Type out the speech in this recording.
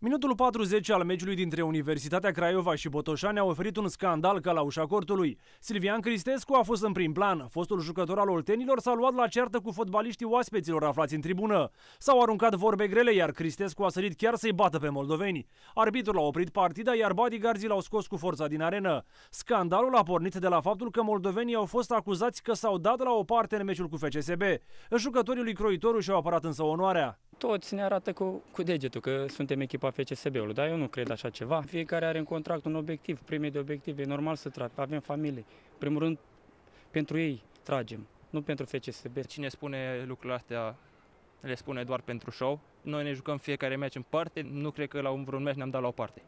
Minutul 40 al meciului dintre Universitatea Craiova și Botoșani a oferit un scandal ca la ușa cortului. Silvian Cristescu a fost în prim plan. Fostul jucător al oltenilor s-a luat la ceartă cu fotbaliștii oaspeților aflați în tribună. S-au aruncat vorbe grele, iar Cristescu a sărit chiar să-i bată pe moldoveni. Arbitrul a oprit partida, iar bodyguardii l-au scos cu forța din arenă. Scandalul a pornit de la faptul că moldovenii au fost acuzați că s-au dat la o parte în meciul cu FCSB. Jucătorii lui Croitoru și-au apărat însă onoarea toți ne arată cu, cu degetul că suntem echipa FCSB-ului, dar eu nu cred așa ceva. Fiecare are în contract un obiectiv, prime de obiective, e normal să trag, avem familie. Primul rând, pentru ei tragem, nu pentru FCSB. Cine spune lucrurile astea le spune doar pentru show. Noi ne jucăm fiecare meci în parte, nu cred că la un vreun meci ne-am dat la o parte.